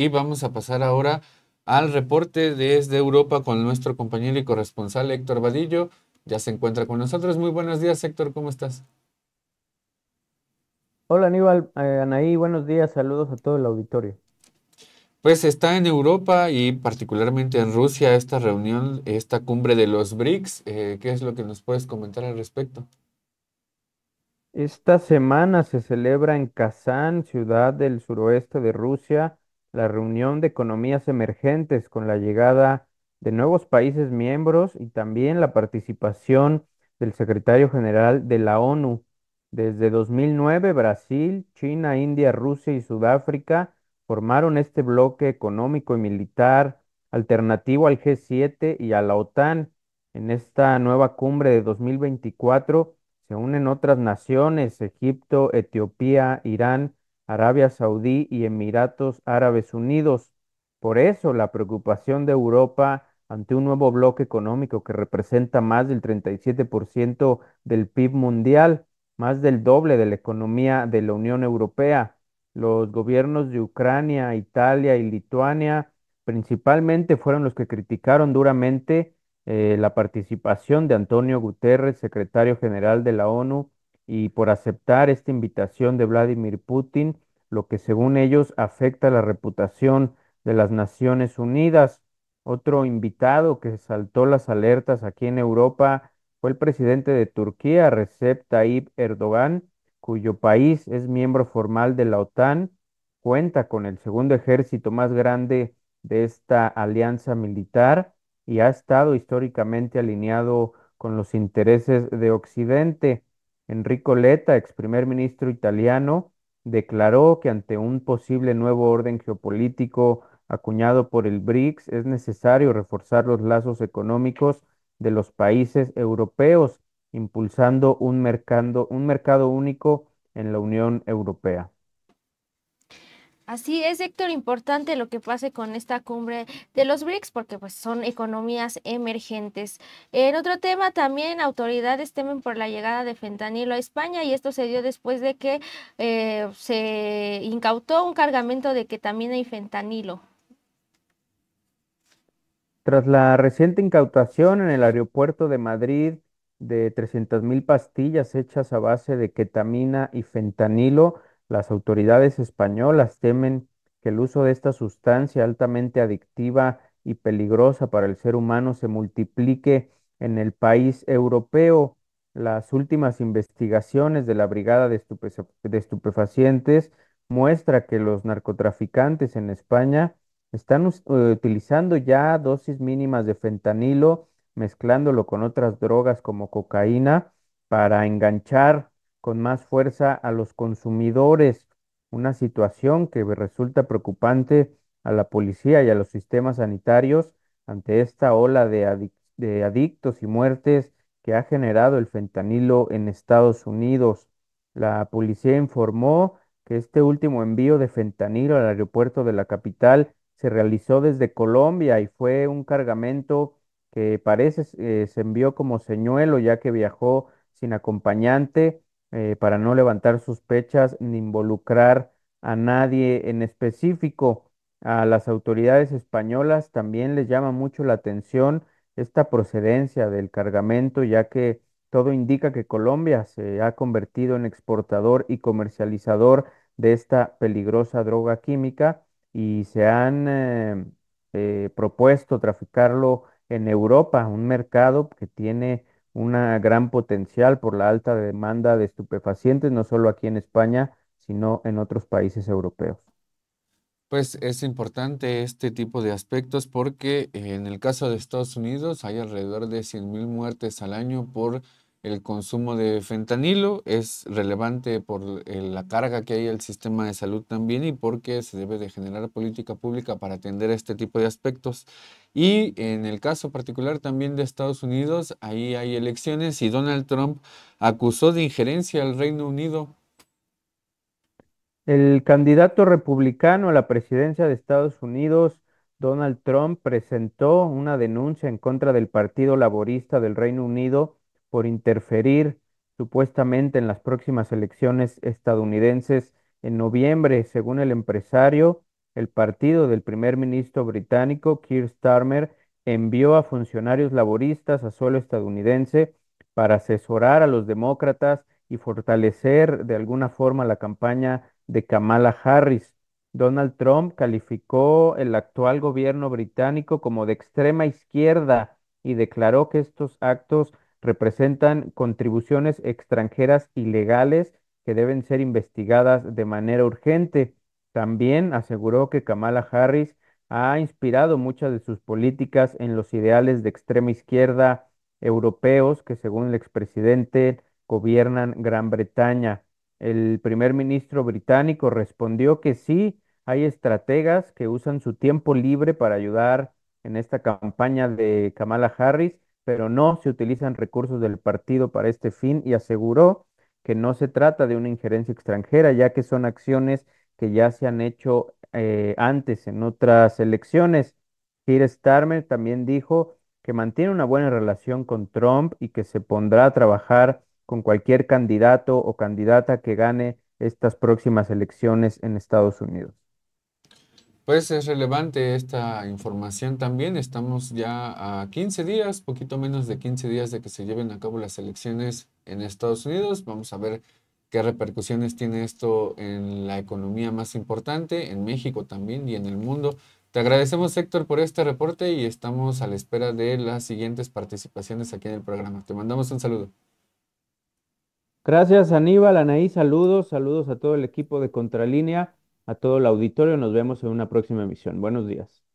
Y vamos a pasar ahora al reporte desde Europa con nuestro compañero y corresponsal Héctor Vadillo. Ya se encuentra con nosotros. Muy buenos días, Héctor, ¿cómo estás? Hola, Aníbal, eh, Anaí, buenos días, saludos a todo el auditorio. Pues está en Europa y particularmente en Rusia esta reunión, esta cumbre de los BRICS. Eh, ¿Qué es lo que nos puedes comentar al respecto? Esta semana se celebra en Kazán, ciudad del suroeste de Rusia, la reunión de economías emergentes con la llegada de nuevos países miembros y también la participación del secretario general de la ONU. Desde 2009, Brasil, China, India, Rusia y Sudáfrica formaron este bloque económico y militar alternativo al G7 y a la OTAN. En esta nueva cumbre de 2024 se unen otras naciones, Egipto, Etiopía, Irán, Arabia Saudí y Emiratos Árabes Unidos. Por eso la preocupación de Europa ante un nuevo bloque económico que representa más del 37% del PIB mundial, más del doble de la economía de la Unión Europea. Los gobiernos de Ucrania, Italia y Lituania principalmente fueron los que criticaron duramente eh, la participación de Antonio Guterres, secretario general de la ONU, y por aceptar esta invitación de Vladimir Putin, lo que según ellos afecta la reputación de las Naciones Unidas. Otro invitado que saltó las alertas aquí en Europa fue el presidente de Turquía, Recep Tayyip Erdogan, cuyo país es miembro formal de la OTAN, cuenta con el segundo ejército más grande de esta alianza militar y ha estado históricamente alineado con los intereses de Occidente. Enrico Letta, ex primer ministro italiano, declaró que ante un posible nuevo orden geopolítico acuñado por el BRICS es necesario reforzar los lazos económicos de los países europeos, impulsando un mercado, un mercado único en la Unión Europea. Así es, Héctor, importante lo que pase con esta cumbre de los BRICS, porque pues son economías emergentes. En otro tema, también autoridades temen por la llegada de fentanilo a España y esto se dio después de que eh, se incautó un cargamento de ketamina y fentanilo. Tras la reciente incautación en el aeropuerto de Madrid de 300.000 pastillas hechas a base de ketamina y fentanilo, las autoridades españolas temen que el uso de esta sustancia altamente adictiva y peligrosa para el ser humano se multiplique en el país europeo. Las últimas investigaciones de la Brigada de, Estupefacientes muestra que los narcotraficantes en España están eh, utilizando ya dosis mínimas de fentanilo, mezclándolo con otras drogas como cocaína para enganchar con más fuerza a los consumidores, una situación que resulta preocupante a la policía y a los sistemas sanitarios ante esta ola de, adictos y muertes que ha generado el fentanilo en Estados Unidos. La policía informó que este último envío de fentanilo al aeropuerto de la capital se realizó desde Colombia y fue un cargamento que parece eh, se envió como señuelo ya que viajó sin acompañante eh, para no levantar sospechas ni involucrar a nadie en específico. A las autoridades españolas también les llama mucho la atención esta procedencia del cargamento, ya que todo indica que Colombia se ha convertido en exportador y comercializador de esta peligrosa droga química y se han eh, eh, propuesto traficarlo en Europa, un mercado que tiene una gran potencial por la alta demanda de estupefacientes, no solo aquí en España, sino en otros países europeos. Pues es importante este tipo de aspectos porque en el caso de Estados Unidos hay alrededor de 100.000 muertes al año por el consumo de fentanilo es relevante por eh, la carga que hay al sistema de salud también y porque se debe de generar política pública para atender este tipo de aspectos. Y en el caso particular también de Estados Unidos, ahí hay elecciones y Donald Trump acusó de injerencia al Reino Unido. El candidato republicano a la presidencia de Estados Unidos, Donald Trump, presentó una denuncia en contra del Partido Laborista del Reino Unido por interferir supuestamente en las próximas elecciones estadounidenses en noviembre, según el empresario, el partido del primer ministro británico Keir Starmer envió a funcionarios laboristas a suelo estadounidense para asesorar a los demócratas y fortalecer de alguna forma la campaña de Kamala Harris. Donald Trump calificó el actual gobierno británico como de extrema izquierda y declaró que estos actos representan contribuciones extranjeras ilegales que deben ser investigadas de manera urgente. También aseguró que Kamala Harris ha inspirado muchas de sus políticas en los ideales de extrema izquierda europeos que, según el expresidente, gobiernan Gran Bretaña. El primer ministro británico respondió que sí, hay estrategas que usan su tiempo libre para ayudar en esta campaña de Kamala Harris pero no se utilizan recursos del partido para este fin y aseguró que no se trata de una injerencia extranjera, ya que son acciones que ya se han hecho eh, antes en otras elecciones. Keir Starmer también dijo que mantiene una buena relación con Trump y que se pondrá a trabajar con cualquier candidato o candidata que gane estas próximas elecciones en Estados Unidos. Pues es relevante esta información también. Estamos ya a 15 días, poquito menos de 15 días de que se lleven a cabo las elecciones en Estados Unidos. Vamos a ver qué repercusiones tiene esto en la economía más importante, en México también y en el mundo. Te agradecemos, Héctor, por este reporte y estamos a la espera de las siguientes participaciones aquí en el programa. Te mandamos un saludo. Gracias, Aníbal, Anaí, saludos, saludos a todo el equipo de Contralínea a todo el auditorio. Nos vemos en una próxima emisión. Buenos días.